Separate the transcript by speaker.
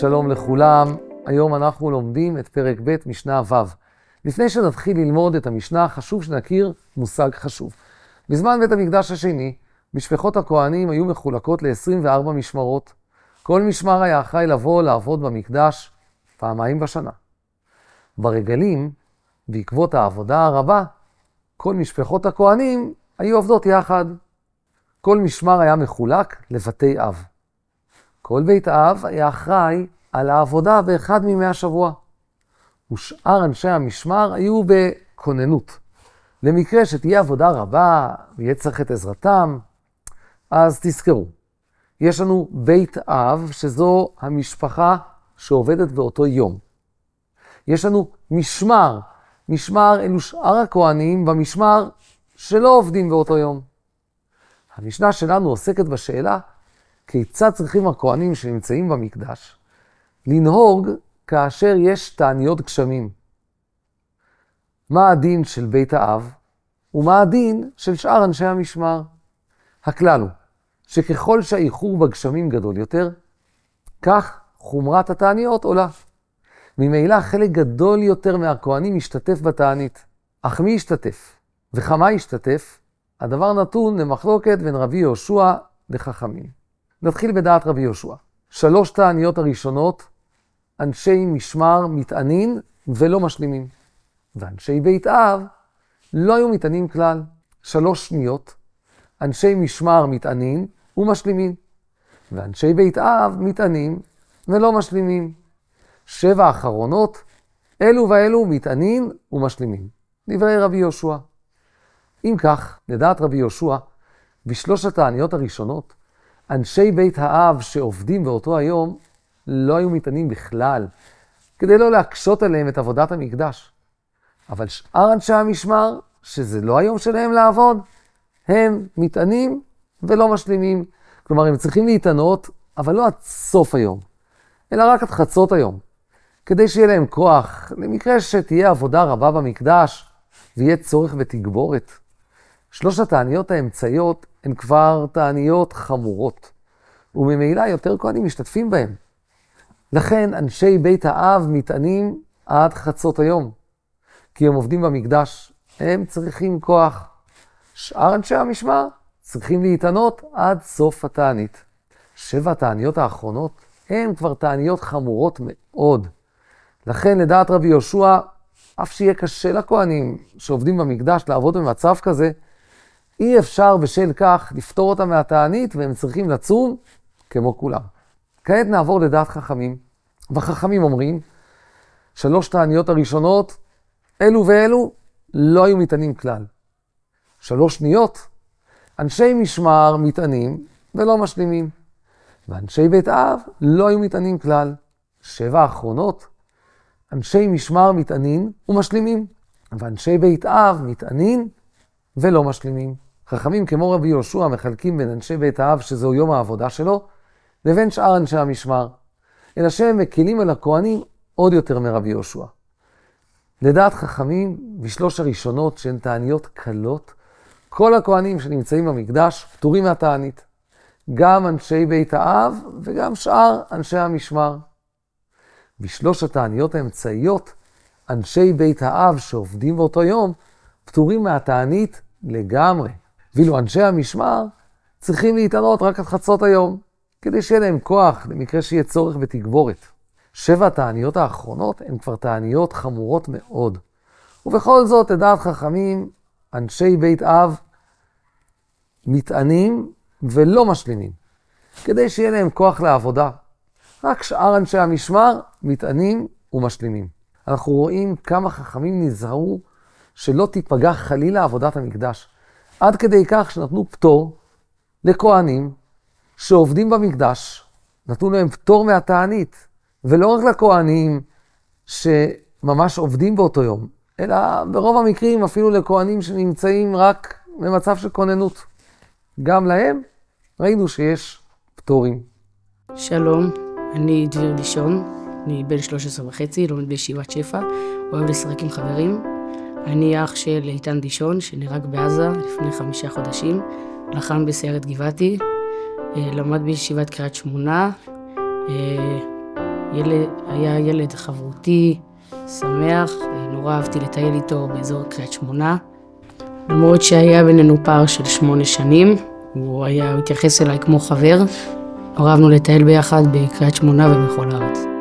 Speaker 1: שלום לכולם, היום אנחנו לומדים את פרק ב', משנה ו'. לפני שנתחיל ללמוד את המשנה, חשוב שנכיר מושג חשוב. בזמן בית המקדש השני, משפחות הכוהנים היו מחולקות ל-24 משמרות. כל משמר היה אחראי לבוא לעבוד במקדש פעמיים בשנה. ברגלים, בעקבות העבודה הרבה, כל משפחות הכוהנים היו עובדות יחד. כל משמר היה מחולק לבתי אב. כל בית אב היה אחראי על העבודה באחד מימי השבוע. ושאר אנשי המשמר היו בכוננות. למקרה שתהיה עבודה רבה ויהיה צריך את עזרתם, אז תזכרו, יש לנו בית אב, שזו המשפחה שעובדת באותו יום. יש לנו משמר, משמר אלו שאר הכוהנים במשמר שלא עובדים באותו יום. המשנה שלנו עוסקת בשאלה כיצד צריכים הכוהנים שנמצאים במקדש לנהוג כאשר יש תעניות גשמים. מה הדין של בית האב ומה הדין של שאר אנשי המשמר. הכלל הוא שככל שהאיחור בגשמים גדול יותר, כך חומרת התעניות עולה. ממילא חלק גדול יותר מהכוהנים משתתף בתענית. אך מי השתתף וכמה השתתף, הדבר נתון למחלוקת בין רבי יהושע לחכמים. נתחיל בדעת רבי יהושע. שלוש תעניות הראשונות, אנשי משמר מתענים ולא משלימים. ואנשי בית אב לא היו מתענים כלל. שלוש שניות, אנשי משמר מתענים ומשלימים. ואנשי בית אב מתענים ולא משלימים. שבע אחרונות, אלו ואלו מתענים ומשלימים. דברי רבי יהושע. אם כך, לדעת רבי יהושע, בשלוש התעניות הראשונות, אנשי בית האב שעובדים באותו היום לא היו מתענים בכלל, כדי לא להקשות עליהם את עבודת המקדש. אבל שאר אנשי המשמר, שזה לא היום שלהם לעבוד, הם מתענים ולא משלימים. כלומר, הם צריכים להתענות, אבל לא עד סוף היום, אלא רק עד חצות היום, כדי שיהיה להם כוח, למקרה שתהיה עבודה רבה במקדש ויהיה צורך בתגבורת. שלוש התעניות האמצעיות הן כבר תעניות חמורות, וממילא יותר כהנים משתתפים בהן. לכן אנשי בית האב מתענים עד חצות היום, כי הם עובדים במקדש, הם צריכים כוח. שאר אנשי המשמר צריכים להתענות עד סוף התענית. שבע התעניות האחרונות הן כבר תעניות חמורות מאוד. לכן לדעת רבי יהושע, אף שיהיה קשה לכהנים שעובדים במקדש לעבוד במצב כזה, אי אפשר בשל כך לפטור אותם מהתענית, והם צריכים לצום כמו כולם. כעת נעבור לדעת חכמים, והחכמים אומרים, שלוש תעניות הראשונות, אלו ואלו, לא היו מטענים כלל. שלוש שניות, אנשי משמר מטענים ולא משלימים, ואנשי בית אב לא היו מטענים כלל. שבע אחרונות, אנשי משמר מטענים ומשלימים, ואנשי בית אב מטענים ולא משלימים. חכמים כמו רבי יהושע מחלקים בין אנשי בית האב, שזהו יום העבודה שלו, לבין שאר אנשי המשמר. אלא שהם מקלים על הכוהנים עוד יותר מרבי יהושע. לדעת חכמים, בשלוש הראשונות, שהן תעניות קלות, כל הכוהנים שנמצאים במקדש פטורים מהתענית. גם אנשי בית האב וגם שאר אנשי המשמר. בשלוש התעניות האמצעיות, אנשי בית האב שעובדים באותו יום, פטורים מהתענית לגמרי. ואילו אנשי המשמר צריכים להתענות רק עד חצות היום, כדי שיהיה להם כוח למקרה שיהיה צורך בתגבורת. שבע התעניות האחרונות הן כבר תעניות חמורות מאוד. ובכל זאת, לדעת חכמים, אנשי בית אב מתענים ולא משלימים, כדי שיהיה להם כוח לעבודה. רק שאר אנשי המשמר מתענים ומשלימים. אנחנו רואים כמה חכמים נזהרו שלא תיפגע חלילה עבודת המקדש. עד כדי כך שנתנו פטור לכהנים שעובדים במקדש, נתנו להם פטור מהתענית, ולא רק לכהנים שממש עובדים באותו יום, אלא ברוב המקרים אפילו לכהנים שנמצאים רק במצב של כוננות. גם להם ראינו שיש פטורים. שלום, אני דביר לישון, אני
Speaker 2: בן 13 וחצי, לומד בישיבת שפע, אוהב לשחק עם חברים, אני אח של איתן דישון, שנהרג בעזה לפני חמישה חודשים, לחם בסיירת גבעתי, אה, למד בישיבת קריית שמונה, אה, ילד, היה ילד חברותי, שמח, אה, נורא אהבתי לטייל איתו באזור קריית שמונה. למרות שהיה בינינו פער של שמונה שנים, הוא היה, מתייחס אליי כמו חבר, אוהבנו לטייל ביחד בקריית שמונה ובכל הארץ.